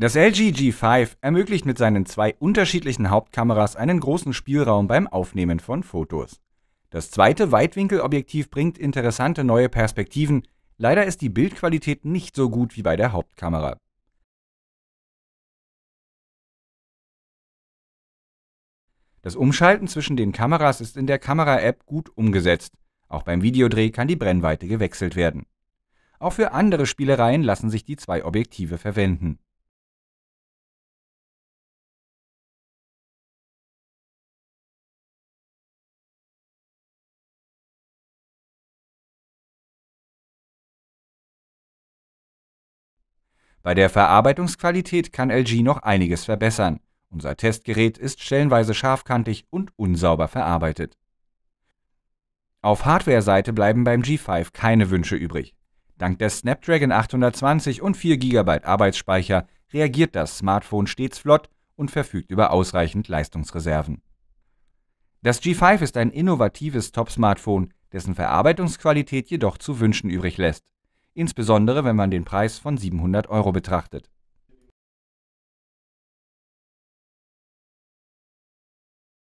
Das LG G5 ermöglicht mit seinen zwei unterschiedlichen Hauptkameras einen großen Spielraum beim Aufnehmen von Fotos. Das zweite Weitwinkelobjektiv bringt interessante neue Perspektiven, leider ist die Bildqualität nicht so gut wie bei der Hauptkamera. Das Umschalten zwischen den Kameras ist in der Kamera-App gut umgesetzt. Auch beim Videodreh kann die Brennweite gewechselt werden. Auch für andere Spielereien lassen sich die zwei Objektive verwenden. Bei der Verarbeitungsqualität kann LG noch einiges verbessern. Unser Testgerät ist stellenweise scharfkantig und unsauber verarbeitet. Auf Hardware-Seite bleiben beim G5 keine Wünsche übrig. Dank der Snapdragon 820 und 4 GB Arbeitsspeicher reagiert das Smartphone stets flott und verfügt über ausreichend Leistungsreserven. Das G5 ist ein innovatives Top-Smartphone, dessen Verarbeitungsqualität jedoch zu wünschen übrig lässt insbesondere wenn man den Preis von 700 Euro betrachtet